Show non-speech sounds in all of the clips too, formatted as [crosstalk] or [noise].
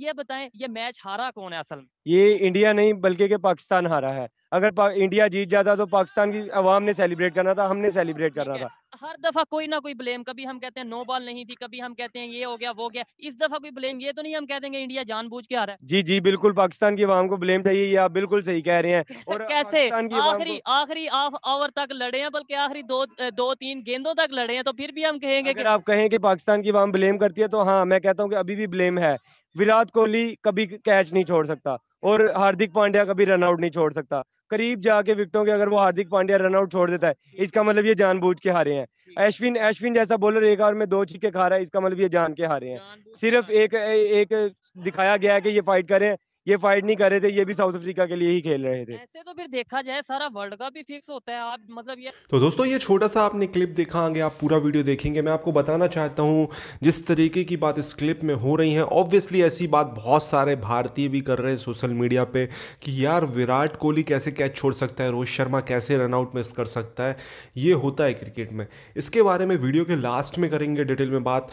ये बताएं ये मैच हारा कौन है असल में ये इंडिया नहीं बल्कि के पाकिस्तान हारा है अगर पा, इंडिया जीत जाता तो पाकिस्तान की आवाम ने सेलिब्रेट करना था हमने सेलिब्रेट करना था हर दफा कोई ना कोई ब्लेम कभी हम कहते हैं नो बॉल नहीं थी कभी हम कहते हैं ये हो गया वो गया इस दफा कोई ब्लेम ये तो नहीं हम कह देंगे इंडिया जानबूझ के आ रहा है जी जी बिल्कुल पाकिस्तान की आवाम को ब्लेम चाहिए ये आप बिल्कुल सही कह रहे हैं [laughs] और कैसे आखिरी आखिरी ओवर तक लड़े हैं बल्कि आखिरी दो दो तीन गेंदों तक लड़े हैं तो फिर भी हम कहेंगे अगर आप कहें कि पाकिस्तान की आवाम ब्लेम करती है तो हाँ मैं कहता हूँ कि अभी भी ब्लेम है विराट कोहली कभी कैच नहीं छोड़ सकता और हार्दिक पांड्या कभी रनआउट नहीं छोड़ सकता करीब जाके विकटों के अगर वो हार्दिक पांड्या रनआउट छोड़ देता है इसका मतलब ये जानबूझ के हारे हैं एशविन एशविन जैसा बॉलर एक ओवर में दो छिक्के खा रहा है इसका मतलब ये जान के हारे हैं सिर्फ एक एक दिखाया गया है कि ये फाइट करें ये फाइट नहीं कर रहे थे ये भी साउथ अफ्रीका के लिए ही खेल रहे थे ऐसे तो फिर देखा जाए सारा वर्ल्ड कप ही फिक्स होता है आप मतलब ये तो दोस्तों ये छोटा सा आपने क्लिप देखा आगे आप पूरा वीडियो देखेंगे मैं आपको बताना चाहता हूँ जिस तरीके की बात इस क्लिप में हो रही है ऑब्वियसली ऐसी बात बहुत सारे भारतीय भी कर रहे हैं सोशल मीडिया पे कि यार विराट कोहली कैसे कैच छोड़ सकता है रोहित शर्मा कैसे रनआउट मिस कर सकता है ये होता है क्रिकेट में इसके बारे में वीडियो के लास्ट में करेंगे डिटेल में बात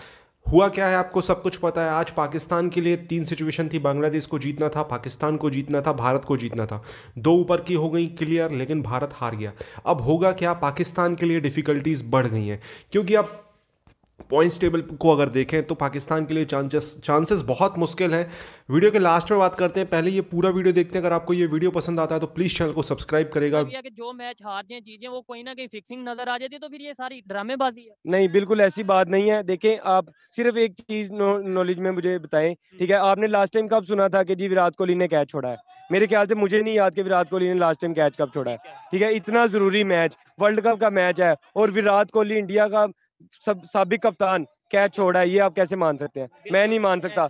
हुआ क्या है आपको सब कुछ पता है आज पाकिस्तान के लिए तीन सिचुएशन थी बांग्लादेश को जीतना था पाकिस्तान को जीतना था भारत को जीतना था दो ऊपर की हो गई क्लियर लेकिन भारत हार गया अब होगा क्या पाकिस्तान के लिए डिफ़िकल्टीज़ बढ़ गई हैं क्योंकि अब पॉइंट्स टेबल को अगर देखें तो पाकिस्तान के लिए चांसेस चांसेस बहुत मुश्किल हैं वीडियो के लास्ट में बात करते हैं पहले ये पूरा वीडियो देखते हैं अगर आपको ये वीडियो पसंद आता है तो प्लीज़ चैनल को सब्सक्राइब करेगा कि जो मैच हार जाए चीज़ें वो कोई ना कहीं फिक्सिंग नजर आ जाती है तो फिर ये सारी ड्रामेबाजी है नहीं बिल्कुल ऐसी बात नहीं है देखें आप सिर्फ एक चीज़ नॉलेज में मुझे बताएं ठीक है आपने लास्ट टाइम कब सुना था कि जी विराट कोहली ने कैच छोड़ा है मेरे ख्याल से मुझे नहीं याद कि विराट कोहली ने लास्ट टाइम कैच कब छोड़ा है ठीक है इतना ज़रूरी मैच वर्ल्ड कप का मैच है और विराट कोहली इंडिया का सब सबक कप्तान क्या छोड़ा है ये आप कैसे मान सकते हैं मैं नहीं मान सकता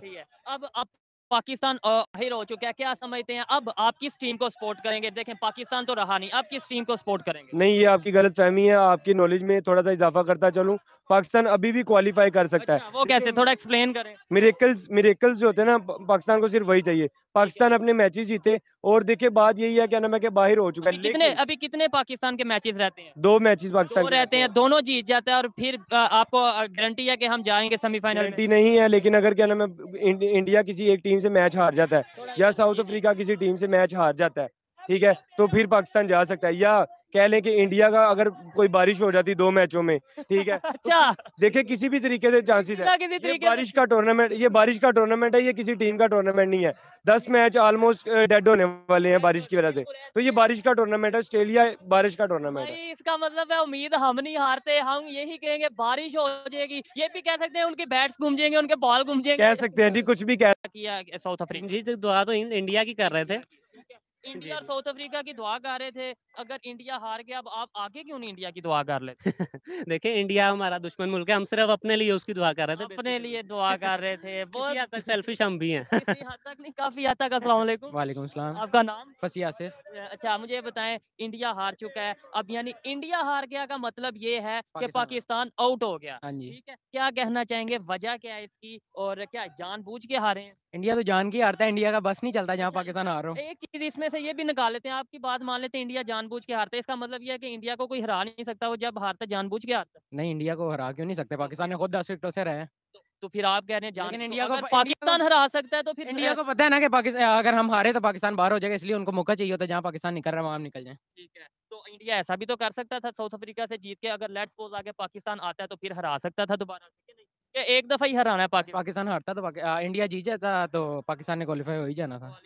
अब अब पाकिस्तान हिर हो चुका है क्या समझते हैं अब आप किस टीम को सपोर्ट करेंगे देखें पाकिस्तान तो रहा नहीं अब किस टीम को सपोर्ट करेंगे नहीं ये आपकी गलत फहमी है आपकी नॉलेज में थोड़ा सा इजाफा करता चलूं पाकिस्तान अभी भी क्वालिफाई कर सकता अच्छा, है वो कैसे थोड़ा एक्सप्लेन करें मेरेकल्स मेरेकल्स जो होते हैं ना पाकिस्तान को सिर्फ वही चाहिए पाकिस्तान अपने मैचेस जीते और देखिए बात यही है क्या नाम है कि बाहर हो चुका है कितने अभी कितने पाकिस्तान के मैचेस रहते हैं दो मैचेस पाकिस्तान दो रहते हैं दोनों जीत जाते हैं और फिर आपको गारंटी है कि हम जाएंगे सेमीफाइनल गारंटी नहीं है लेकिन अगर क्या नाम है इंडिया किसी एक टीम से मैच हार जाता है या साउथ अफ्रीका किसी टीम से मैच हार जाता है ठीक है तो फिर पाकिस्तान जा सकता है या कह लें कि इंडिया का अगर कोई बारिश हो जाती दो मैचों में ठीक है तो अच्छा तो देखे किसी भी तरीके से चांसेस है बारिश का टूर्नामेंट ये बारिश का टूर्नामेंट है ये किसी टीम का टूर्नामेंट नहीं है दस मैच ऑलमोस्ट डेड होने वाले हैं बारिश की वजह से तो ये बारिश का टूर्नामेंट है ऑस्ट्रेलिया बारिश का टूर्नामेंट इसका मतलब है उम्मीद हम नहीं हारते हम यही कहेंगे बारिश हो जाएगी ये भी कह सकते हैं उनके बैट्स घूम जाएंगे उनके बॉल घूम जाएंगे कह सकते हैं जी कुछ भी कह साउथ अफ्रीका जी दुआ तो, तो इंडिया की कर रहे थे इंडिया और साउथ अफ्रीका की दुआ कर रहे थे अगर इंडिया हार गया अब आप आगे क्यों नहीं इंडिया की दुआ कर लेते [laughs] देखिए इंडिया हमारा दुश्मन मुल्क है हम सिर्फ अपने लिए उसकी दुआ कर रहे थे अपने लिए दुआ कर रहे थे [laughs] बहुत हद तक सेल्फिश हम भी हैं [laughs] तक नहीं काफी हद तक असला वालेकुम आपका नाम फसिया से अच्छा मुझे बताएं इंडिया हार चुका है अब यानी इंडिया हार गया का मतलब ये है कि पाकिस्तान आउट हो गया हाँ ठीक है क्या कहना चाहेंगे वजह क्या है इसकी और क्या जान के हारे हैं इंडिया तो जान के हारता है इंडिया का बस नहीं चलता जहाँ अच्छा, पाकिस्तान हार रहा एक चीज इसमें से से ये भी निकाल लेते हैं आपकी बात मान लेते हैं इंडिया जानबूझ के हारता है इसका मतलब ये है कि इंडिया को कोई हरा नहीं सकता वो जब हारता जानबूझ के हारता नहीं इंडिया को हरा क्यों नहीं सकते तो पाकिस्तान ने खुद दस विकटों से रहे तो, तो, फिर आप कह रहे हैं जान इंडिया को पाकिस्तान हरा सकता है तो फिर इंडिया को पता है ना कि अगर हम हारे तो पाकिस्तान बाहर हो जाएगा इसलिए उनको मौका चाहिए होता है जहाँ पाकिस्तान निकल रहा है वहाँ निकल जाए ठीक है तो इंडिया ऐसा भी तो कर सकता था साउथ अफ्रीका से जीत के अगर लेट्स सपोज आगे पाकिस्तान आता है तो फिर हरा सकता था दोबारा एक दफा ही हराना है पाकिस्तान पाकिस्तान हारता तो पाकि- इंडिया जीत जाता तो पाकिस्तान ने क्वालिफाई हो ही जाना था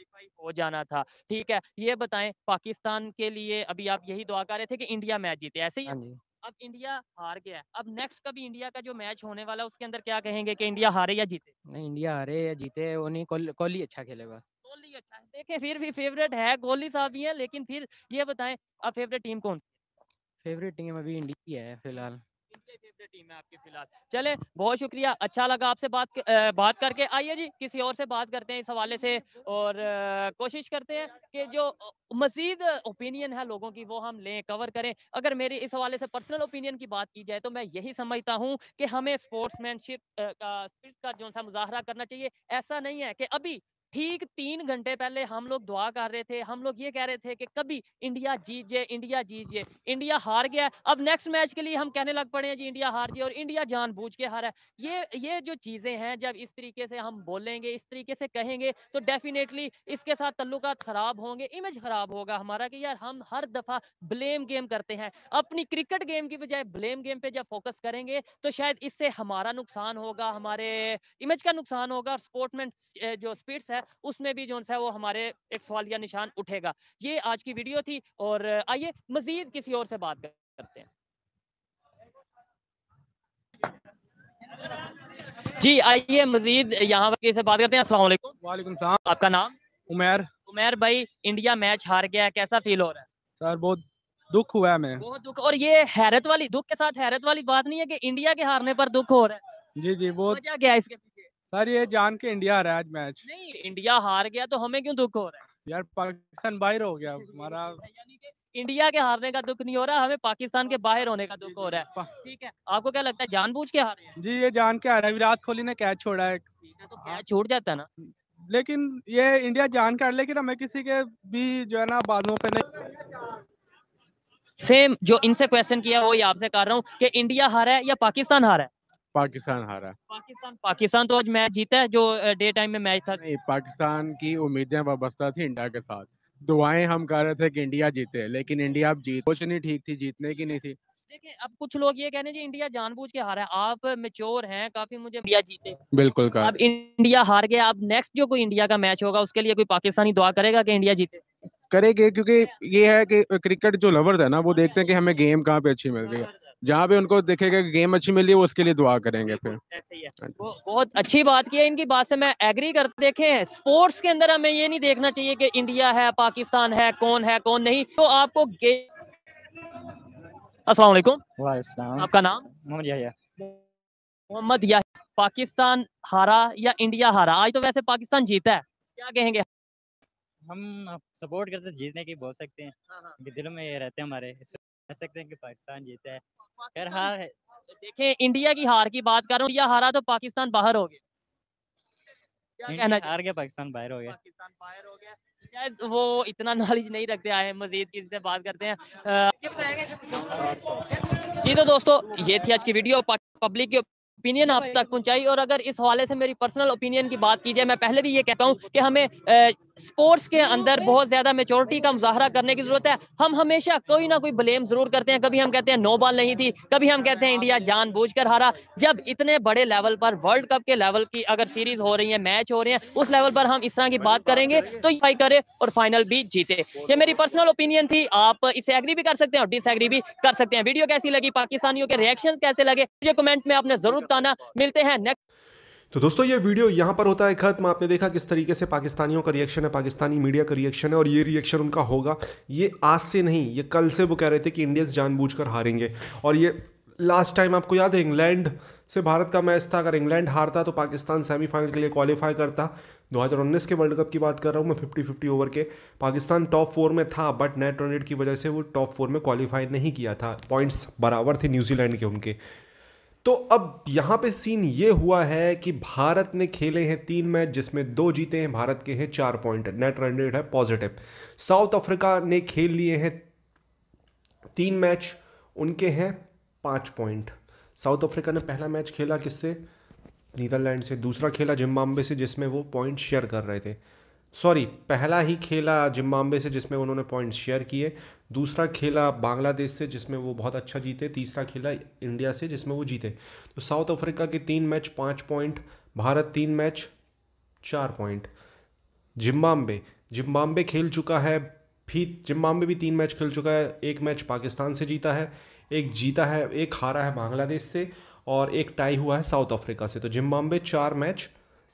हो जाना था ठीक है ये बताएं पाकिस्तान के लिए अभी आप यही दुआ कर रहे थे कि इंडिया मैच जीते ऐसे ही हाँ जी अब इंडिया हार गया है। अब नेक्स्ट कभी इंडिया का जो मैच होने वाला उसके अंदर क्या कहेंगे कि इंडिया हारे या जीते नहीं इंडिया हारे या जीते वो नहीं कोहली अच्छा खेले बस कोहली अच्छा है देखें फिर भी फेवरेट है कोहली साहब ही है लेकिन फिर ये बताएं अब फेवरेट टीम कौन सी फेवरेट टीम अभी इंडिया ही है फिलहाल टीम है आपकी फिलहाल चले बहुत शुक्रिया अच्छा लगा आपसे बात बात करके आइए जी किसी और से बात करते हैं इस हवाले से और कोशिश करते हैं कि जो मजीद ओपिनियन है लोगों की वो हम लें कवर करें अगर मेरी इस हवाले से पर्सनल ओपिनियन की बात की जाए तो मैं यही समझता हूँ कि हमें स्पोर्ट्समैनशिप का स्पिरिट का जो सा मुजाहरा करना चाहिए ऐसा नहीं है कि अभी ठीक तीन घंटे पहले हम लोग दुआ कर रहे थे हम लोग ये कह रहे थे कि कभी इंडिया जीत जाए इंडिया जीत जाए इंडिया हार गया अब नेक्स्ट मैच के लिए हम कहने लग पड़े हैं जी इंडिया हार जाए और इंडिया जानबूझ के हारा है ये ये जो चीज़ें हैं जब इस तरीके से हम बोलेंगे इस तरीके से कहेंगे तो डेफिनेटली इसके साथ तल्लुक ख़राब होंगे इमेज ख़राब होगा हमारा कि यार हम हर दफ़ा ब्लेम गेम करते हैं अपनी क्रिकेट गेम की बजाय ब्लेम गेम पे जब फोकस करेंगे तो शायद इससे हमारा नुकसान होगा हमारे इमेज का नुकसान होगा और स्पोर्ट्समैन जो स्पिट्स है है उसमें भी जो है वो हमारे एक सवाल या निशान उठेगा ये आज की वीडियो थी और आइए मजीद किसी और से बात करते हैं जी आइए मजीद यहाँ पर से बात करते हैं अस्सलाम वालेकुम आपका नाम उमेर उमेर भाई इंडिया मैच हार गया कैसा फील हो रहा है सर बहुत दुख हुआ है मैं बहुत दुख और ये हैरत वाली दुख के साथ हैरत वाली बात नहीं है कि इंडिया के हारने पर दुख हो रहा है जी जी बहुत क्या क्या इसके सर ये जान के इंडिया हारा आज मैच नहीं इंडिया हार गया तो हमें क्यों दुख हो रहा है यार पाकिस्तान बाहर हो गया हमारा [laughs] इंडिया के हारने का दुख नहीं हो रहा हमें पाकिस्तान के बाहर होने का दुख हो रहा है ठीक है आपको क्या लगता है जानबूझ के हार हैं जी ये जान के हारा विराट कोहली ने कैच छोड़ा है तो कैच छोड़ जाता ना लेकिन ये इंडिया जान कर लेकिन हमें किसी के भी जो है ना बादलों पे नहीं सेम जो इनसे क्वेश्चन किया वो आपसे कर रहा हूँ कि इंडिया हारा है या पाकिस्तान हारा है पाकिस्तान हारा पाकिस्तान पाकिस्तान तो आज मैच जीता है जो डे टाइम में मैच था नहीं पाकिस्तान की उम्मीदें वाबस्ता थी इंडिया के साथ दुआएं हम कर रहे थे कि इंडिया जीते लेकिन इंडिया अब जीत कुछ नहीं ठीक थी जीतने की नहीं थी देखिए अब कुछ लोग ये कह रहे हैं जी इंडिया जानबूझ के हारा है आप मेच्योर हैं काफी मुझे इंडिया जीते बिल्कुल का अब इंडिया हार गया अब नेक्स्ट जो कोई इंडिया का मैच होगा उसके लिए कोई पाकिस्तानी दुआ करेगा कि इंडिया जीते करेंगे क्योंकि ये है कि क्रिकेट जो लवर्स है ना वो देखते हैं कि हमें गेम कहाँ पे अच्छी मिल रही है जहाँ पे उनको देखेगा गेम अच्छी मिली वो उसके लिए दुआ करेंगे फिर वो बहुत अच्छी बात की है इनकी बात से मैं एग्री कर देखे स्पोर्ट्स के अंदर हमें ये नहीं देखना चाहिए कि इंडिया है पाकिस्तान है कौन है कौन नहीं तो आपको असलम आपका नाम मोहम्मद या पाकिस्तान हारा या इंडिया हारा आज तो वैसे पाकिस्तान जीता है क्या कहेंगे हम सपोर्ट करते जीतने की बोल सकते हैं हाँ, हाँ। दिल में ये रहते हैं हमारे कह सकते हैं कि पाकिस्तान जीता है खैर हार है देखे इंडिया की हार की बात करूँ या हारा तो पाकिस्तान बाहर हो गया हार गया पाकिस्तान बाहर हो गया शायद वो इतना नॉलेज नहीं रखते आए मजीद किसी से बात करते हैं जी तो दोस्तों ये थी आज की वीडियो पब्लिक की ओपिनियन आप तक पहुंचाई और अगर इस हवाले से मेरी पर्सनल ओपिनियन की बात की जाए मैं पहले भी ये कहता हूं कि हमें स्पोर्ट्स के अंदर बहुत ज्यादा मेचोरिटी का मुजाहरा करने की जरूरत है हम हमेशा कोई ना कोई ब्लेम जरूर करते हैं कभी हम कहते हैं नो बॉल नहीं थी कभी हम कहते हैं इंडिया जान हारा जब इतने बड़े लेवल पर वर्ल्ड कप के लेवल की अगर सीरीज हो रही है मैच हो रहे हैं उस लेवल पर हम इस तरह की बात करेंगे तो ये करे और फाइनल भी जीते ये मेरी पर्सनल ओपिनियन थी आप इसे एग्री भी कर सकते हैं और डिसएग्री भी कर सकते हैं वीडियो कैसी लगी पाकिस्तानियों के रिएक्शन कैसे लगे ये कमेंट में आपने जरूर बताना मिलते हैं नेक्स्ट तो दोस्तों ये वीडियो यहाँ पर होता है खत्म आपने देखा किस तरीके से पाकिस्तानियों का रिएक्शन है पाकिस्तानी मीडिया का रिएक्शन है और ये रिएक्शन उनका होगा ये आज से नहीं ये कल से वो कह रहे थे कि इंडियंस जानबूझकर हारेंगे और ये लास्ट टाइम आपको याद है इंग्लैंड से भारत का मैच था अगर इंग्लैंड हारता तो पाकिस्तान सेमीफाइनल के लिए क्वालिफाई करता 2019 के वर्ल्ड कप की बात कर रहा हूँ मैं फिफ्टी फिफ्टी ओवर के पाकिस्तान टॉप फोर में था बट नेट रन रेट की वजह से वो टॉप फोर में क्वालिफाई नहीं किया था पॉइंट्स बराबर थे न्यूजीलैंड के उनके तो अब यहां पे सीन ये हुआ है कि भारत ने खेले हैं तीन मैच जिसमें दो जीते हैं भारत के हैं चार पॉइंट नेट रन रेट है पॉजिटिव साउथ अफ्रीका ने खेल लिए हैं तीन मैच उनके हैं पांच पॉइंट साउथ अफ्रीका ने पहला मैच खेला किससे नीदरलैंड से दूसरा खेला जिम्बाब्वे से जिसमें वो पॉइंट शेयर कर रहे थे सॉरी पहला ही खेला जिम्बाब्वे से जिसमें उन्होंने पॉइंट शेयर किए दूसरा खेला बांग्लादेश से जिसमें वो बहुत अच्छा जीते तीसरा खेला इंडिया से जिसमें वो जीते तो साउथ अफ्रीका के तीन मैच पाँच पॉइंट भारत तीन मैच चार पॉइंट जिम्बाब्वे जिम्बाब्वे खेल चुका है भी जिम्बाब्वे भी तीन मैच खेल चुका है एक मैच पाकिस्तान से जीता है एक जीता है एक हारा है बांग्लादेश से और एक टाई हुआ है साउथ अफ्रीका से तो जिम्बाब्वे चार मैच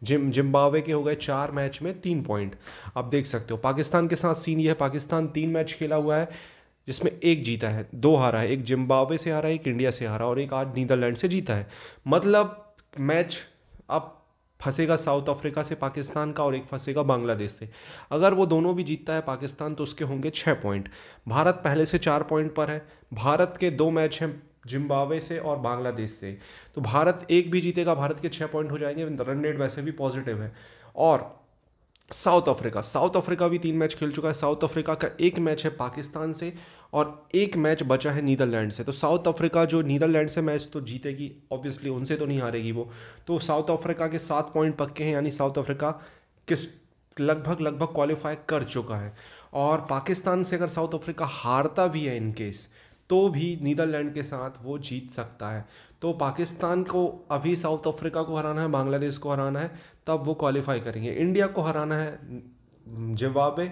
जिम जिम्बावे के हो गए चार मैच में तीन पॉइंट आप देख सकते हो पाकिस्तान के साथ सीन ये है पाकिस्तान तीन मैच खेला हुआ है जिसमें एक जीता है दो हारा है एक जिम्बावे से हारा है एक इंडिया से हारा और एक आज नीदरलैंड से जीता है मतलब मैच अब फंसेगा साउथ अफ्रीका से पाकिस्तान का और एक फंसेगा बांग्लादेश से अगर वो दोनों भी जीतता है पाकिस्तान तो उसके होंगे छः पॉइंट भारत पहले से चार पॉइंट पर है भारत के दो मैच हैं जिम्बावे से और बांग्लादेश से तो भारत एक भी जीतेगा भारत के छः पॉइंट हो जाएंगे रन रेट वैसे भी पॉजिटिव है और साउथ अफ्रीका साउथ अफ्रीका भी तीन मैच खेल चुका है साउथ अफ्रीका का एक मैच है पाकिस्तान से और एक मैच बचा है नीदरलैंड से तो साउथ अफ्रीका जो नीदरलैंड से मैच तो जीतेगी ऑब्वियसली उनसे तो नहीं हारेगी वो तो साउथ अफ्रीका के सात पॉइंट पक्के हैं यानी साउथ अफ्रीका किस लगभग लगभग क्वालिफाई कर चुका है और पाकिस्तान से अगर साउथ अफ्रीका हारता भी है इनकेस तो भी नीदरलैंड के साथ वो जीत सकता है तो पाकिस्तान को अभी साउथ अफ्रीका को हराना है बांग्लादेश को हराना है तब वो क्वालिफाई करेंगे इंडिया को हराना है जिम्बाब्वे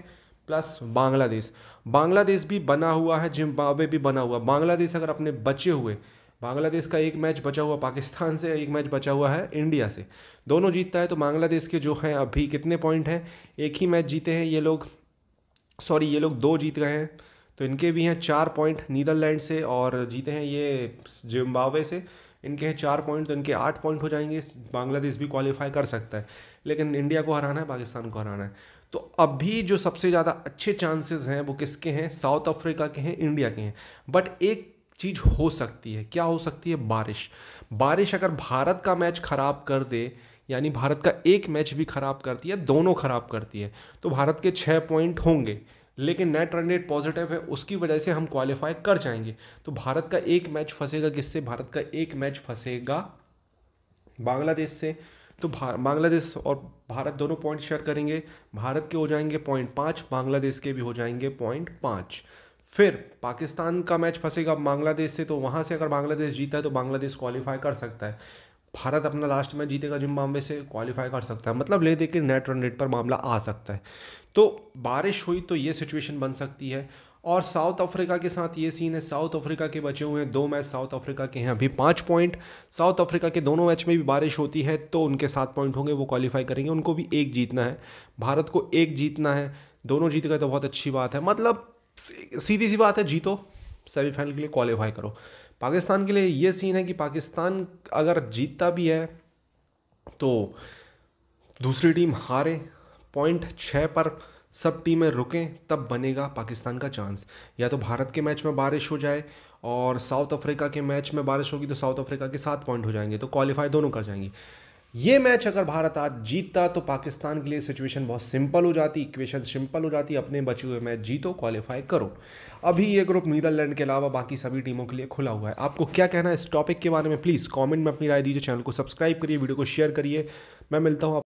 प्लस बांग्लादेश बांग्लादेश भी बना हुआ है जिम्बाब्वे भी बना हुआ बांग्लादेश अगर अपने बचे हुए बांग्लादेश का एक मैच बचा हुआ पाकिस्तान से एक मैच बचा हुआ है इंडिया से दोनों जीतता है तो बांग्लादेश के जो हैं अभी कितने पॉइंट हैं एक ही मैच जीते हैं ये लोग सॉरी ये लोग दो जीत गए हैं तो इनके भी हैं चार पॉइंट नीदरलैंड से और जीते हैं ये जिम्बावे से इनके हैं चार पॉइंट तो इनके आठ पॉइंट हो जाएंगे बांग्लादेश भी क्वालिफाई कर सकता है लेकिन इंडिया को हराना है पाकिस्तान को हराना है तो अभी जो सबसे ज़्यादा अच्छे चांसेस हैं वो किसके हैं साउथ अफ्रीका के हैं इंडिया के हैं बट एक चीज़ हो सकती है क्या हो सकती है बारिश बारिश अगर भारत का मैच ख़राब कर दे यानी भारत का एक मैच भी ख़राब करती है दोनों ख़राब करती है तो भारत के छः पॉइंट होंगे लेकिन नेट रन रेट पॉजिटिव है उसकी वजह से हम क्वालिफाई कर जाएंगे तो भारत का एक मैच फंसेगा किससे भारत का एक मैच फंसेगा बांग्लादेश से तो बांग्लादेश और भारत दोनों पॉइंट शेयर करेंगे भारत के हो जाएंगे पॉइंट पाँच बांग्लादेश के भी हो जाएंगे पॉइंट पाँच फिर पाकिस्तान का मैच फंसेगा बांग्लादेश से तो वहाँ से अगर बांग्लादेश जीता है तो बांग्लादेश क्वालिफाई कर सकता है भारत अपना लास्ट मैच जीतेगा जिम्बाब्वे से क्वालिफाई कर सकता है मतलब ले दे के नेट रन रेट पर मामला आ सकता है तो बारिश हुई तो ये सिचुएशन बन सकती है और साउथ अफ्रीका के साथ ये सीन है साउथ अफ्रीका के बचे हुए हैं दो मैच साउथ अफ्रीका के हैं अभी पाँच पॉइंट साउथ अफ्रीका के दोनों मैच में भी बारिश होती है तो उनके सात पॉइंट होंगे वो क्वालिफाई करेंगे उनको भी एक जीतना है भारत को एक जीतना है दोनों जीत गए तो बहुत अच्छी बात है मतलब सीधी सी बात है जीतो सेमीफाइनल के लिए क्वालिफाई करो पाकिस्तान के लिए ये सीन है कि पाकिस्तान अगर जीतता भी है तो दूसरी टीम हारे पॉइंट छः पर सब टीमें रुकें तब बनेगा पाकिस्तान का चांस या तो भारत के मैच में बारिश हो जाए और साउथ अफ्रीका के मैच में बारिश होगी तो साउथ अफ्रीका के सात पॉइंट हो जाएंगे तो क्वालिफाई दोनों कर जाएंगी ये मैच अगर भारत आज जीतता तो पाकिस्तान के लिए सिचुएशन बहुत सिंपल हो जाती इक्वेशन सिंपल हो जाती अपने बचे हुए मैच जीतो क्वालिफाई करो अभी ये ग्रुप नीदरलैंड के अलावा बाकी सभी टीमों के लिए खुला हुआ है आपको क्या कहना है इस टॉपिक के बारे में प्लीज़ कॉमेंट में अपनी राय दीजिए चैनल को सब्सक्राइब करिए वीडियो को शेयर करिए मैं मिलता हूँ